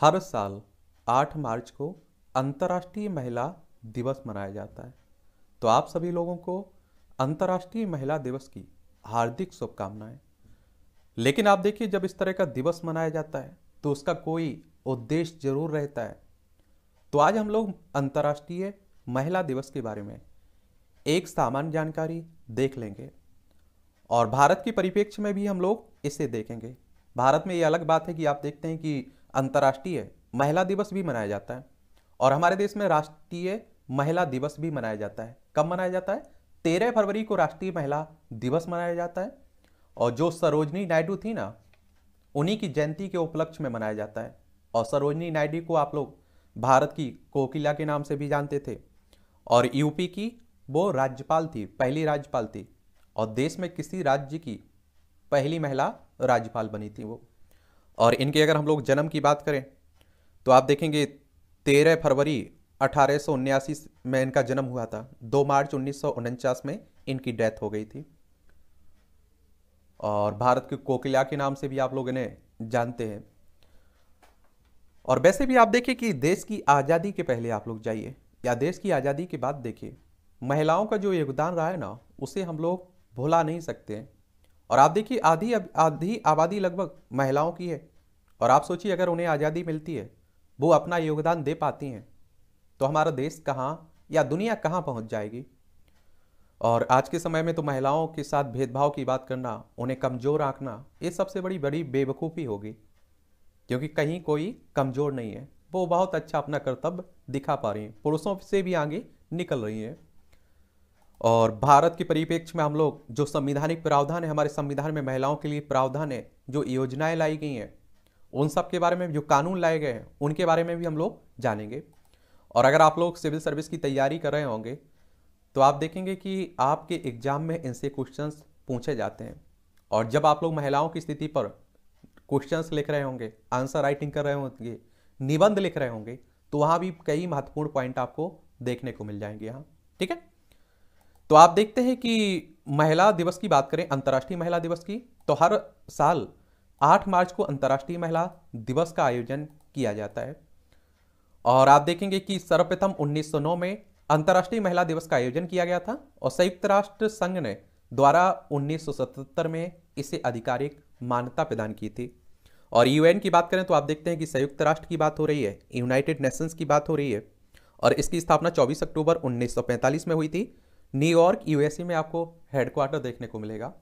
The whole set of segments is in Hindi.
हर साल 8 मार्च को अंतर्राष्ट्रीय महिला दिवस मनाया जाता है तो आप सभी लोगों को अंतर्राष्ट्रीय महिला दिवस की हार्दिक शुभकामनाएं लेकिन आप देखिए जब इस तरह का दिवस मनाया जाता है तो उसका कोई उद्देश्य जरूर रहता है तो आज हम लोग अंतर्राष्ट्रीय महिला दिवस के बारे में एक सामान्य जानकारी देख लेंगे और भारत के परिप्रेक्ष्य में भी हम लोग इसे देखेंगे भारत में ये अलग बात है कि आप देखते हैं कि अंतर्राष्ट्रीय महिला दिवस भी मनाया जाता है और हमारे देश में राष्ट्रीय महिला दिवस भी मनाया जाता है कब मनाया जाता है तेरह फरवरी को राष्ट्रीय महिला दिवस मनाया जाता है और जो सरोजनी नायडू थी ना उन्हीं की जयंती के उपलक्ष्य में मनाया जाता है और सरोजनी नायडू को आप लोग भारत की कोकिला के नाम से भी जानते थे और यूपी की वो राज्यपाल थी पहली राज्यपाल थी और देश में किसी राज्य की पहली महिला राज्यपाल बनी थी वो और इनकी अगर हम लोग जन्म की बात करें तो आप देखेंगे तेरह फरवरी अठारह में इनका जन्म हुआ था दो मार्च उन्नीस में इनकी डेथ हो गई थी और भारत के कोकिला के नाम से भी आप लोग इन्हें जानते हैं और वैसे भी आप देखिए कि देश की आज़ादी के पहले आप लोग जाइए या देश की आज़ादी के बाद देखिए महिलाओं का जो योगदान रहा है ना उसे हम लोग भुला नहीं सकते और आप देखिए आधी आधी आबादी लगभग महिलाओं की है और आप सोचिए अगर उन्हें आज़ादी मिलती है वो अपना योगदान दे पाती हैं तो हमारा देश कहाँ या दुनिया कहाँ पहुँच जाएगी और आज के समय में तो महिलाओं के साथ भेदभाव की बात करना उन्हें कमज़ोर आंकना ये सबसे बड़ी बड़ी बेवकूफ़ी होगी क्योंकि कहीं कोई कमज़ोर नहीं है वो बहुत अच्छा अपना कर्तव्य दिखा पा रही हैं पुरुषों से भी आगे निकल रही हैं और भारत के परिप्रेक्ष्य में हम लोग जो संविधानिक प्रावधान है हमारे संविधान में महिलाओं के लिए प्रावधान है जो योजनाएं लाई गई हैं उन सब के बारे में जो कानून लाए गए हैं उनके बारे में भी हम लोग जानेंगे और अगर आप लोग सिविल सर्विस की तैयारी कर रहे होंगे तो आप देखेंगे कि आपके एग्ज़ाम में इनसे क्वेश्चंस पूछे जाते हैं और जब आप लोग महिलाओं की स्थिति पर क्वेश्चंस लिख रहे होंगे आंसर राइटिंग कर रहे होंगे निबंध लिख रहे होंगे तो वहाँ भी कई महत्वपूर्ण पॉइंट आपको देखने को मिल जाएंगे यहाँ ठीक है तो आप देखते हैं कि महिला दिवस की बात करें अंतर्राष्ट्रीय महिला दिवस की तो हर साल आठ मार्च को अंतर्राष्ट्रीय महिला दिवस का आयोजन किया जाता है और आप देखेंगे कि सर्वप्रथम 1909 में अंतर्राष्ट्रीय महिला दिवस का आयोजन किया गया था और संयुक्त राष्ट्र संघ ने द्वारा 1977 में इसे आधिकारिक मान्यता प्रदान की थी और यूएन की बात करें तो आप देखते हैं कि संयुक्त राष्ट्र की बात हो रही है यूनाइटेड नेशंस की बात हो रही है और इसकी स्थापना 24 अक्टूबर 1945 में हुई थी न्यूयॉर्क यूएसए में आपको हेडक्वार्टर देखने को मिलेगा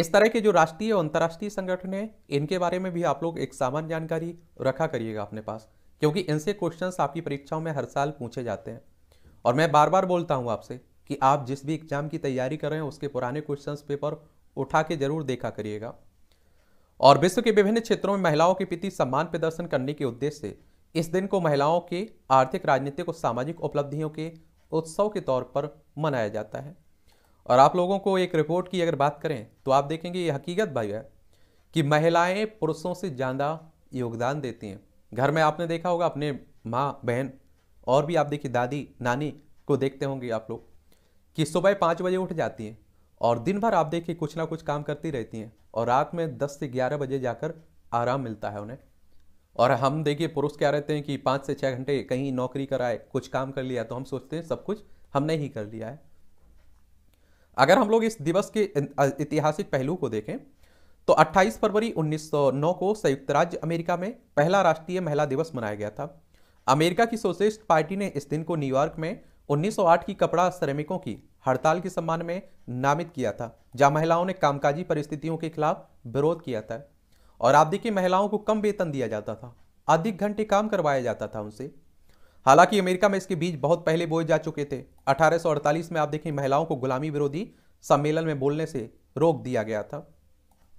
इस तरह के जो राष्ट्रीय और अंतर्राष्ट्रीय संगठन है इनके बारे में भी आप लोग एक सामान्य जानकारी रखा करिएगा अपने पास क्योंकि इनसे क्वेश्चंस आपकी परीक्षाओं में हर साल पूछे जाते हैं और मैं बार बार बोलता हूँ आपसे कि आप जिस भी एग्जाम की तैयारी कर रहे हैं उसके पुराने क्वेश्चन पेपर उठा के जरूर देखा करिएगा और विश्व के विभिन्न क्षेत्रों में महिलाओं के प्रति सम्मान प्रदर्शन करने के उद्देश्य से इस दिन को महिलाओं के आर्थिक राजनीतिक और सामाजिक उपलब्धियों के उत्सव के तौर पर मनाया जाता है और आप लोगों को एक रिपोर्ट की अगर बात करें तो आप देखेंगे ये हकीकत भाई है कि महिलाएं पुरुषों से ज़्यादा योगदान देती हैं घर में आपने देखा होगा अपने माँ बहन और भी आप देखिए दादी नानी को देखते होंगे आप लोग कि सुबह पाँच बजे उठ जाती हैं और दिन भर आप देखिए कुछ ना कुछ काम करती रहती हैं और रात में दस से ग्यारह बजे जाकर आराम मिलता है उन्हें और हम देखिए पुरुष क्या रहते हैं कि पाँच से छः घंटे कहीं नौकरी कराए कुछ काम कर लिया तो हम सोचते हैं सब कुछ हमने ही कर लिया है अगर हम लोग इस दिवस के ऐतिहासिक पहलू को देखें तो 28 फरवरी 1909 को संयुक्त राज्य अमेरिका में पहला राष्ट्रीय महिला दिवस मनाया गया था अमेरिका की सोशलिस्ट पार्टी ने इस दिन को न्यूयॉर्क में 1908 की कपड़ा श्रमिकों की हड़ताल के सम्मान में नामित किया था जहां महिलाओं ने कामकाजी परिस्थितियों के खिलाफ विरोध किया था और आप देखिए महिलाओं को कम वेतन दिया जाता था अधिक घंटे काम करवाया जाता था उनसे हालांकि अमेरिका में इसके बीज बहुत पहले बोए जा चुके थे 1848 में आप देखें महिलाओं को गुलामी विरोधी सम्मेलन में बोलने से रोक दिया गया था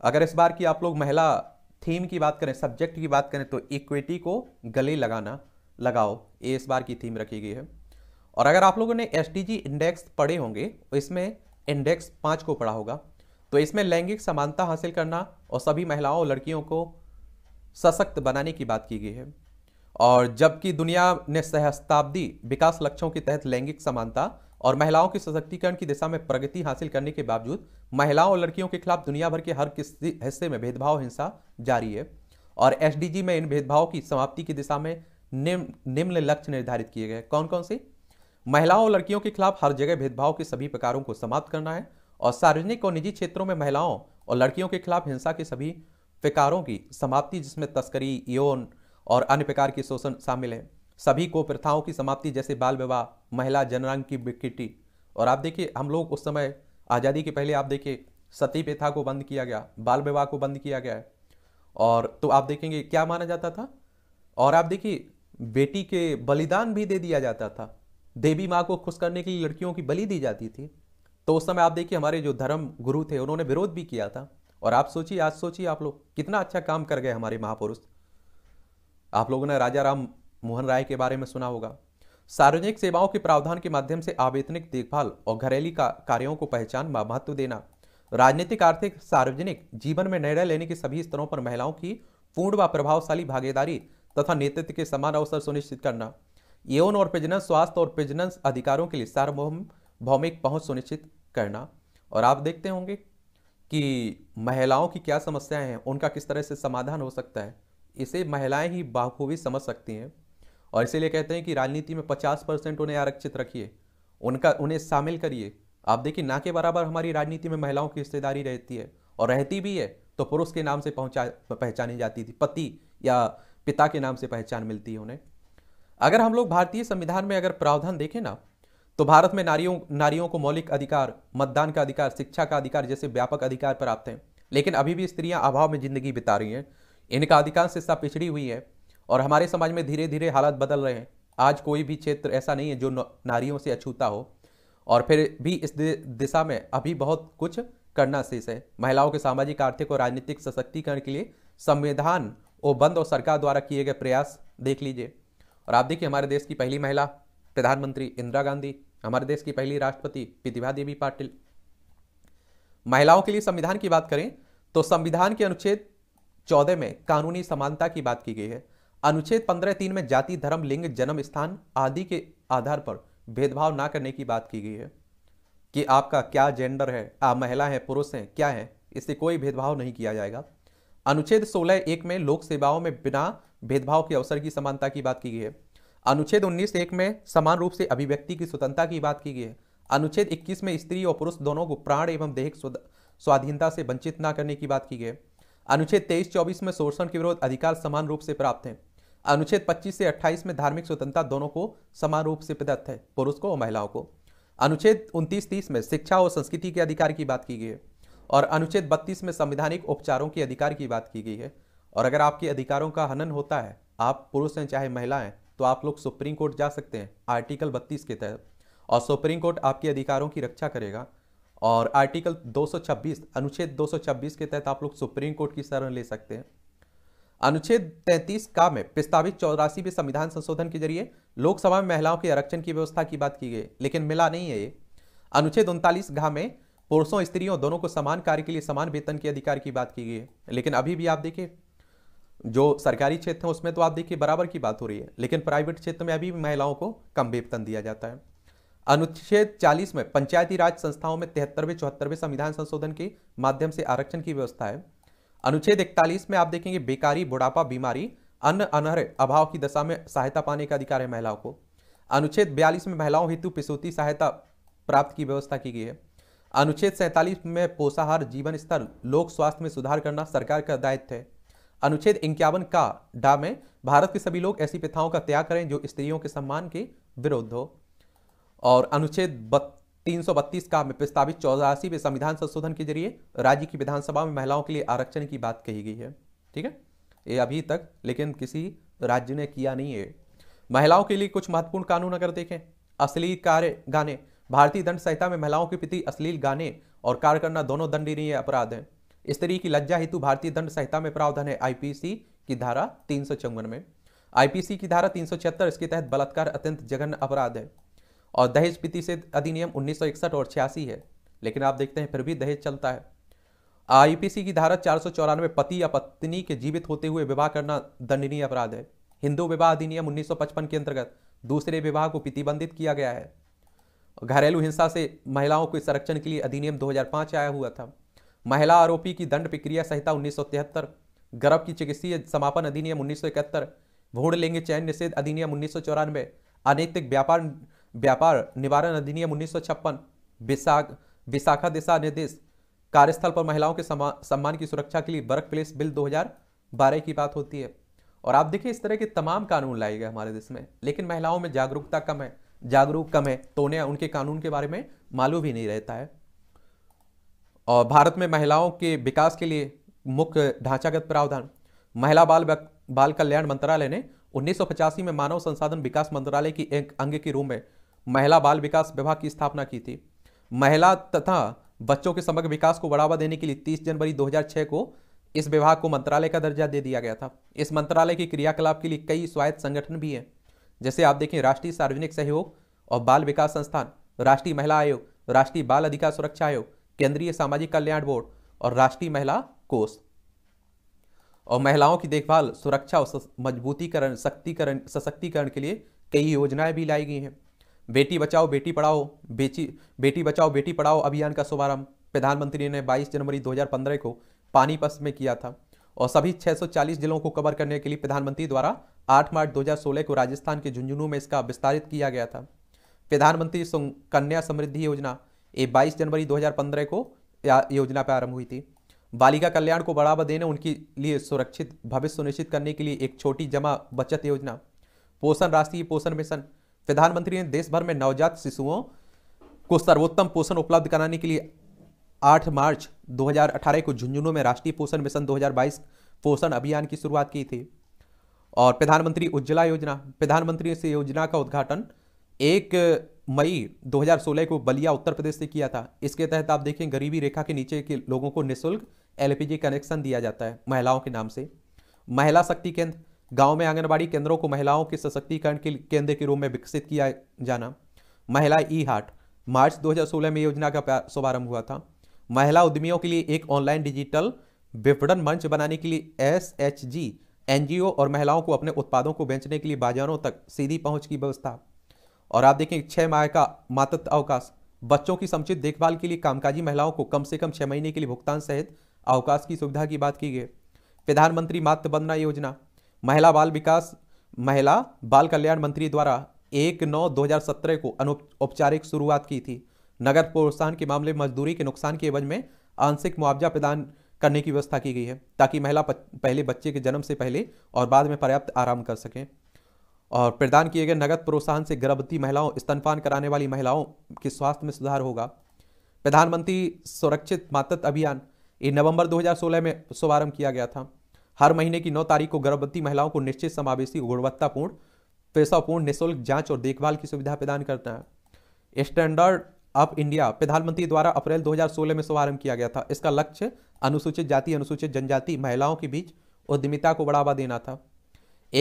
अगर इस बार की आप लोग महिला थीम की बात करें सब्जेक्ट की बात करें तो इक्विटी को गले लगाना लगाओ ये इस बार की थीम रखी गई है और अगर आप लोगों ने एस इंडेक्स पढ़े होंगे तो इसमें इंडेक्स पाँच को पढ़ा होगा तो इसमें लैंगिक समानता हासिल करना और सभी महिलाओं और लड़कियों को सशक्त बनाने की बात की गई है और जबकि दुनिया ने सहस्ताब्दी विकास लक्ष्यों के तहत लैंगिक समानता और महिलाओं के सशक्तिकरण की दिशा में प्रगति हासिल करने के बावजूद महिलाओं और लड़कियों के खिलाफ दुनिया भर के हर किसी हिस्से में भेदभाव हिंसा जारी है और एस में इन भेदभाव की समाप्ति की दिशा में निम्न निम्न लक्ष्य निर्धारित किए गए कौन कौन से महिलाओं और लड़कियों के खिलाफ हर जगह भेदभाव के सभी प्रकारों को समाप्त करना है और सार्वजनिक और निजी क्षेत्रों में महिलाओं और लड़कियों के खिलाफ हिंसा के सभी प्रकारों की समाप्ति जिसमें तस्करी यौन और अन्य प्रकार की शोषण शामिल है सभी को प्रथाओं की समाप्ति जैसे बाल विवाह महिला जनरंग की विकृति और आप देखिए हम लोग उस समय आज़ादी के पहले आप देखिए सती प्रथा को बंद किया गया बाल विवाह को बंद किया गया है और तो आप देखेंगे क्या माना जाता था और आप देखिए बेटी के बलिदान भी दे दिया जाता था देवी माँ को खुश करने के लिए लड़कियों की बलि दी जाती थी तो उस समय आप देखिए हमारे जो धर्म गुरु थे उन्होंने विरोध भी किया था और आप सोचिए आज सोचिए आप लोग कितना अच्छा काम कर गए हमारे महापुरुष आप लोगों ने राजा राम मोहन राय के बारे में सुना होगा सार्वजनिक सेवाओं के प्रावधान के माध्यम से आवेदनिक देखभाल और घरेली का कार्यों को पहचान व महत्व देना राजनीतिक आर्थिक सार्वजनिक जीवन में निर्णय लेने के सभी स्तरों पर महिलाओं की पूर्ण व प्रभावशाली भागीदारी तथा नेतृत्व के समान अवसर सुनिश्चित करना यौन और प्रजनन स्वास्थ्य और प्रजनन अधिकारों के लिए सार्वभौम भौमिक पहुंच सुनिश्चित करना और आप देखते होंगे कि महिलाओं की क्या समस्याएं हैं उनका किस तरह से समाधान हो सकता है इसे महिलाएं ही बाखूबी समझ सकती हैं और इसीलिए कहते हैं कि राजनीति में पचास परसेंट उन्हें आरक्षित रखिए उनका उन्हें शामिल करिए आप देखिए ना के बराबर हमारी राजनीति में महिलाओं की हिस्सेदारी रहती है और रहती भी है तो पुरुष के नाम से पहुँचा पहचानी जाती थी पति या पिता के नाम से पहचान मिलती है उन्हें अगर हम लोग भारतीय संविधान में अगर प्रावधान देखें ना तो भारत में नारियों नारियों को मौलिक अधिकार मतदान का अधिकार शिक्षा का अधिकार जैसे व्यापक अधिकार प्राप्त हैं लेकिन अभी भी स्त्रियां अभाव में जिंदगी बिता रही हैं इनका अधिकांश हिस्सा पिछड़ी हुई है और हमारे समाज में धीरे धीरे हालात बदल रहे हैं आज कोई भी क्षेत्र ऐसा नहीं है जो नारियों से अछूता हो और फिर भी इस दिशा में अभी बहुत कुछ करना शेष है महिलाओं के सामाजिक आर्थिक और राजनीतिक सशक्तिकरण के लिए संविधान बंद और सरकार द्वारा किए गए प्रयास देख लीजिए और आप देखिए हमारे देश की पहली महिला प्रधानमंत्री इंदिरा गांधी हमारे देश की पहली राष्ट्रपति प्रतिभा देवी पाटिल महिलाओं के लिए संविधान की बात करें तो संविधान के अनुच्छेद चौदह में कानूनी समानता की बात की गई है अनुच्छेद पंद्रह तीन में जाति धर्म लिंग जन्म स्थान आदि के आधार पर भेदभाव ना करने की बात की गई है कि आपका क्या जेंडर है आप महिला हैं पुरुष हैं क्या है इससे कोई भेदभाव नहीं किया जाएगा अनुच्छेद सोलह एक में लोक सेवाओं में बिना भेदभाव के अवसर की समानता की बात की गई है अनुच्छेद उन्नीस एक में समान रूप से अभिव्यक्ति की स्वतंत्रता की बात की गई है अनुच्छेद इक्कीस में स्त्री और पुरुष दोनों को प्राण एवं देहिक स्वाधीनता से वंचित न करने की बात की गई है अनुच्छेद तेईस चौबीस में शोषण के विरोध अधिकार समान रूप से प्राप्त हैं अनुच्छेद 25 से 28 में धार्मिक स्वतंत्रता दोनों को समान रूप से प्रदत्त है पुरुष को और महिलाओं को अनुच्छेद 29 तीस में शिक्षा और संस्कृति के अधिकार की बात की गई है और अनुच्छेद 32 में संविधानिक उपचारों के अधिकार की बात की गई है और अगर आपके अधिकारों का हनन होता है आप पुरुष हैं चाहे महिला हैं तो आप लोग सुप्रीम कोर्ट जा सकते हैं आर्टिकल बत्तीस के तहत और सुप्रीम कोर्ट आपके अधिकारों की रक्षा करेगा और आर्टिकल 226 अनुच्छेद 226 के तहत आप लोग सुप्रीम कोर्ट की शरण ले सकते हैं अनुच्छेद 33 का में प्रस्तावित चौरासी भी संविधान संशोधन के जरिए लोकसभा में महिलाओं के आरक्षण की व्यवस्था की बात की गई लेकिन मिला नहीं है ये अनुच्छेद उनतालीस घा में पुरुषों स्त्रियों दोनों को समान कार्य के लिए समान वेतन के अधिकार की बात की गई है लेकिन अभी भी आप देखिए जो सरकारी क्षेत्र है उसमें तो आप देखिए बराबर की बात हो रही है लेकिन प्राइवेट क्षेत्र में अभी भी महिलाओं को कम वेतन दिया जाता है अनुच्छेद 40 में पंचायती राज संस्थाओं में तिहत्तरवें चौहत्तरवें संविधान संशोधन के माध्यम से आरक्षण की व्यवस्था है अनुच्छेद 41 में आप देखेंगे बेकारी बुढ़ापा बीमारी अन्य अनहर अभाव की दशा में सहायता पाने का अधिकार है महिलाओं को अनुच्छेद 42 में महिलाओं हेतु पिसोती सहायता प्राप्त की व्यवस्था की गई है अनुच्छेद सैंतालीस में पोषाहार जीवन स्तर लोक स्वास्थ्य में सुधार करना सरकार का दायित्व है अनुच्छेद इक्यावन का डा में भारत के सभी लोग ऐसी प्रथाओं का त्याग करें जो स्त्रियों के सम्मान के विरुद्ध हो और अनुच्छेद तीन सौ बत्तीस का में प्रस्तावित चौरासी में संविधान संशोधन के जरिए राज्य की विधानसभा में महिलाओं के लिए आरक्षण की बात कही गई है ठीक है ये अभी तक लेकिन किसी राज्य ने किया नहीं है महिलाओं के लिए कुछ महत्वपूर्ण कानून अगर देखें अश्लील कार्य गाने भारतीय दंड संहिता में महिलाओं के प्रति अश्लील गाने और कार्य करना दोनों दंडनीय अपराध हैं स्त्री की लज्जा हेतु भारतीय दंड संहिता में प्रावधान है आईपीसी की धारा तीन में आईपीसी की धारा तीन इसके तहत बलात्कार अत्यंत जघन्य अपराध है और दहेज पीति से अधिनियम 1961 और छियासी है लेकिन आप देखते हैं फिर भी दहेज चलता है आईपीसी की धारा चार पति या पत्नी के जीवित होते हुए विवाह करना दंडनीय अपराध है हिंदू विवाह अधिनियम 1955 के अंतर्गत दूसरे विवाह को प्रतिबंधित किया गया है घरेलू हिंसा से महिलाओं को संरक्षण के लिए अधिनियम 2005 आया हुआ था महिला आरोपी की दंड प्रक्रिया संहिता उन्नीस गर्भ की चिकित्सीय समापन अधिनियम उन्नीस सौ भूण लिंग चयन निषेध अधिनियम उन्नीस अनैतिक व्यापार व्यापार निवारण अधिनियम उन्नीस विशाख विशाखा दिशा निर्देश कार्यस्थल पर महिलाओं के सम्मान की सुरक्षा के लिए वर्क प्लेस बिल 2012 की बात होती है और आप देखिए इस तरह के तमाम कानून लाए गए हमारे देश में लेकिन महिलाओं में जागरूकता कम है जागरूक कम है तो उन्हें उनके कानून के बारे में मालूम ही नहीं रहता है और भारत में महिलाओं के विकास के लिए मुख्य ढांचागत प्रावधान महिला बाल बाल कल्याण मंत्रालय ने उन्नीस में मानव संसाधन विकास मंत्रालय की एक अंग के रूप में महिला बाल विकास विभाग की स्थापना की थी महिला तथा बच्चों के समग्र विकास को बढ़ावा देने के लिए 30 जनवरी 2006 को इस विभाग को मंत्रालय का दर्जा दे दिया गया था इस मंत्रालय की क्रियाकलाप के लिए कई स्वायत्त संगठन भी हैं जैसे आप देखें राष्ट्रीय सार्वजनिक सहयोग और बाल विकास संस्थान राष्ट्रीय महिला आयोग राष्ट्रीय बाल अधिकार सुरक्षा आयोग केंद्रीय सामाजिक कल्याण बोर्ड और राष्ट्रीय महिला कोष और महिलाओं की देखभाल सुरक्षा और मजबूतीकरण शक्तिकरण सशक्तिकरण के लिए कई योजनाएं भी लाई गई हैं बेटी बचाओ बेटी पढ़ाओ बेची बेटी बचाओ बेटी पढ़ाओ अभियान का शुभारंभ प्रधानमंत्री ने 22 जनवरी 2015 को पानीपत में किया था और सभी 640 जिलों को कवर करने के लिए प्रधानमंत्री द्वारा 8 मार्च 2016 को राजस्थान के झुंझुनू में इसका विस्तारित किया गया था प्रधानमंत्री कन्या समृद्धि योजना ये बाईस जनवरी दो को योजना प्रारंभ हुई थी बालिका कल्याण को बढ़ावा देने उनके लिए सुरक्षित भविष्य सुनिश्चित करने के लिए एक छोटी जमा बचत योजना पोषण राष्ट्रीय पोषण मिशन प्रधानमंत्री ने देश भर में नवजात शिशुओं को सर्वोत्तम पोषण उपलब्ध कराने के लिए 8 मार्च 2018 को झुंझुनू में राष्ट्रीय पोषण मिशन 2022 पोषण अभियान की शुरुआत की थी और प्रधानमंत्री उज्ज्वला योजना प्रधानमंत्री इस योजना का उद्घाटन एक मई 2016 को बलिया उत्तर प्रदेश से किया था इसके तहत आप देखें गरीबी रेखा के नीचे के लोगों को निःशुल्क एलपीजी कनेक्शन दिया जाता है महिलाओं के नाम से महिला शक्ति केंद्र गांव में आंगनबाड़ी केंद्रों को महिलाओं के सशक्तिकरण के केंद्र के रूप में विकसित किया जाना महिला ई हाट मार्च 2016 में योजना का शुभारंभ हुआ था महिला उद्यमियों के लिए एक ऑनलाइन डिजिटल विपणन मंच बनाने के लिए एस एच जी एनजीओ और महिलाओं को अपने उत्पादों को बेचने के लिए बाजारों तक सीधी पहुंच की व्यवस्था और आप देखें छः माह का मातृत्व अवकाश बच्चों की समुचित देखभाल के लिए कामकाजी महिलाओं को कम से कम छः महीने के लिए भुगतान सहित अवकाश की सुविधा की बात की गई प्रधानमंत्री मातृ वंदना योजना महिला बाल विकास महिला बाल कल्याण मंत्री द्वारा एक नौ दो हजार सत्रह को अनौपचारिक शुरुआत की थी नगद प्रोत्साहन के मामले मजदूरी के नुकसान के एवज में आंशिक मुआवजा प्रदान करने की व्यवस्था की गई है ताकि महिला पहले बच्चे के जन्म से पहले और बाद में पर्याप्त आराम कर सकें और प्रदान किए गए नगद प्रोत्साहन से गर्भवती महिलाओं स्तनपान कराने वाली महिलाओं के स्वास्थ्य में सुधार होगा प्रधानमंत्री सुरक्षित मातृत्व अभियान ये नवंबर 2016 में शुभारंभ किया गया था हर महीने की नौ तारीख को गर्भवती महिलाओं को निश्चित समावेशी गुणवत्तापूर्ण पेशापूर्ण निःशुल्क जांच और देखभाल की सुविधा प्रदान करता है स्टैंडर्ड अप इंडिया प्रधानमंत्री द्वारा अप्रैल 2016 में शुभारंभ किया गया था इसका लक्ष्य अनुसूचित जाति अनुसूचित जनजाति महिलाओं के बीच उद्यमिता को बढ़ावा देना था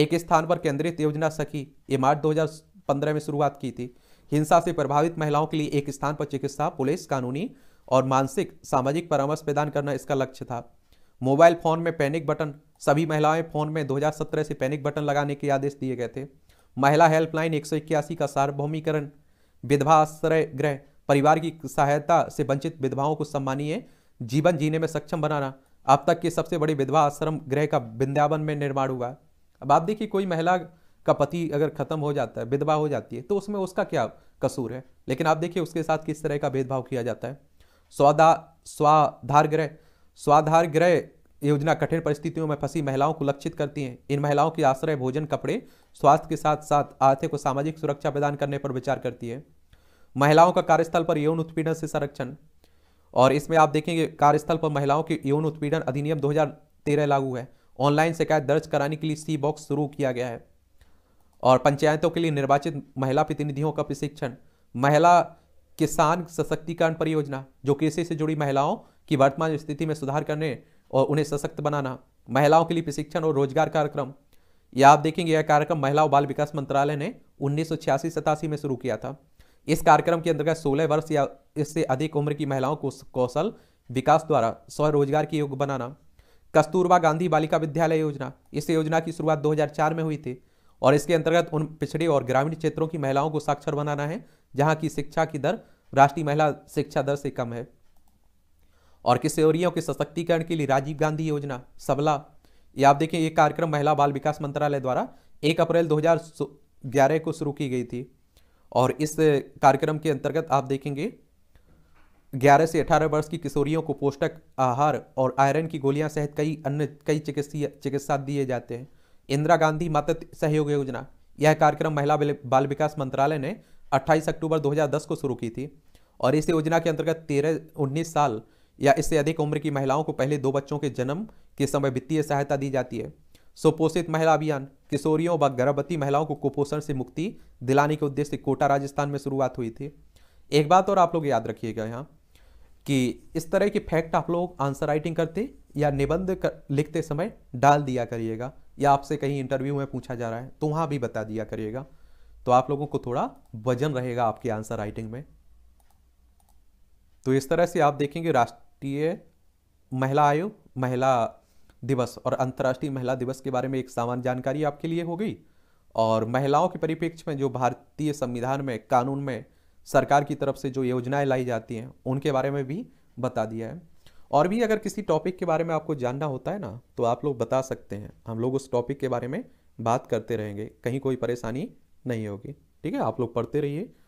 एक स्थान पर केंद्रित योजना सखी ये मार्च दो में शुरुआत की थी हिंसा से प्रभावित महिलाओं के लिए एक स्थान पर चिकित्सा पुलिस कानूनी और मानसिक सामाजिक परामर्श प्रदान करना इसका लक्ष्य था मोबाइल फोन में पैनिक बटन सभी महिलाएं फोन में 2017 से पैनिक बटन लगाने के आदेश दिए गए थे महिला हेल्पलाइन एक का सार्वभौमिकरण विधवा आश्रय गृह परिवार की सहायता से वंचित विधवाओं को सम्मानीय जीवन जीने में सक्षम बनाना अब तक के सबसे बड़ी विधवा आश्रम गृह का वृंदावन में निर्माण हुआ अब आप देखिए कोई महिला का पति अगर खत्म हो जाता है विधवा हो जाती है तो उसमें उसका क्या कसूर है लेकिन आप देखिए उसके साथ किस तरह का भेदभाव किया जाता है स्वादा स्वाधार गृह स्वाधार गृह योजना कठिन परिस्थितियों में फंसी महिलाओं को लक्षित करती है इन महिलाओं की आश्रय भोजन कपड़े स्वास्थ्य के साथ साथ आर्थिक और सामाजिक सुरक्षा प्रदान करने पर विचार करती है महिलाओं का कार्यस्थल पर यौन उत्पीड़न से संरक्षण और इसमें आप देखेंगे कार्यस्थल पर महिलाओं के यौन उत्पीड़न अधिनियम 2013 लागू है ऑनलाइन शिकायत दर्ज कराने के लिए सी बॉक्स शुरू किया गया है और पंचायतों के लिए निर्वाचित महिला प्रतिनिधियों का प्रशिक्षण महिला किसान सशक्तिकरण परियोजना जो कृषि से जुड़ी महिलाओं की वर्तमान स्थिति में सुधार करने और उन्हें सशक्त बनाना महिलाओं के लिए प्रशिक्षण और रोजगार कार्यक्रम यह आप देखेंगे यह कार्यक्रम महिला और बाल विकास मंत्रालय ने उन्नीस सौ में शुरू किया था इस कार्यक्रम के अंतर्गत 16 वर्ष या इससे अधिक उम्र की महिलाओं को कौशल विकास द्वारा स्वरोजगार की योग बनाना कस्तूरबा गांधी बालिका विद्यालय योजना इस योजना की शुरुआत 2004 में हुई थी और इसके अंतर्गत उन पिछड़े और ग्रामीण क्षेत्रों की महिलाओं को साक्षर बनाना है जहां की शिक्षा की दर राष्ट्रीय महिला शिक्षा दर से कम है और किशोरियों के सशक्तिकरण के लिए राजीव गांधी योजना सबला ये आप देखें ये कार्यक्रम महिला बाल विकास मंत्रालय द्वारा एक अप्रैल 2011 को शुरू की गई थी और इस कार्यक्रम के अंतर्गत आप देखेंगे 11 से 18 वर्ष की किशोरियों को पोषक आहार और आयरन की गोलियां सहित कई अन्य कई चिकित्सीय चिकित्सा दिए जाते हैं इंदिरा गांधी मातृ सहयोग योजना यह कार्यक्रम महिला बाल विकास मंत्रालय ने 28 अक्टूबर 2010 को शुरू की थी और इस योजना के अंतर्गत तेरह उन्नीस साल या इससे अधिक उम्र की महिलाओं को पहले दो बच्चों के जन्म के समय वित्तीय सहायता दी जाती है सुपोषित महिला अभियान किशोरियों व गर्भवती महिलाओं को कुपोषण से मुक्ति दिलाने के उद्देश्य कोटा राजस्थान में शुरुआत हुई थी एक बात और आप लोग याद रखिएगा यहाँ कि इस तरह के फैक्ट आप लोग आंसर राइटिंग करते या निबंध कर, लिखते समय डाल दिया करिएगा या आपसे कहीं इंटरव्यू में पूछा जा रहा है तो वहाँ भी बता दिया करिएगा तो आप लोगों को थोड़ा वजन रहेगा आपके आंसर राइटिंग में तो इस तरह से आप देखेंगे राष्ट्रीय महिला आयोग महिला दिवस और अंतर्राष्ट्रीय महिला दिवस के बारे में एक सामान्य जानकारी आपके लिए हो गई और महिलाओं के परिप्रेक्ष्य में जो भारतीय संविधान में कानून में सरकार की तरफ से जो योजनाएं लाई जाती हैं उनके बारे में भी बता दिया है और भी अगर किसी टॉपिक के बारे में आपको जानना होता है ना तो आप लोग बता सकते हैं हम लोग उस टॉपिक के बारे में बात करते रहेंगे कहीं कोई परेशानी नहीं होगी ठीक है आप लोग पढ़ते रहिए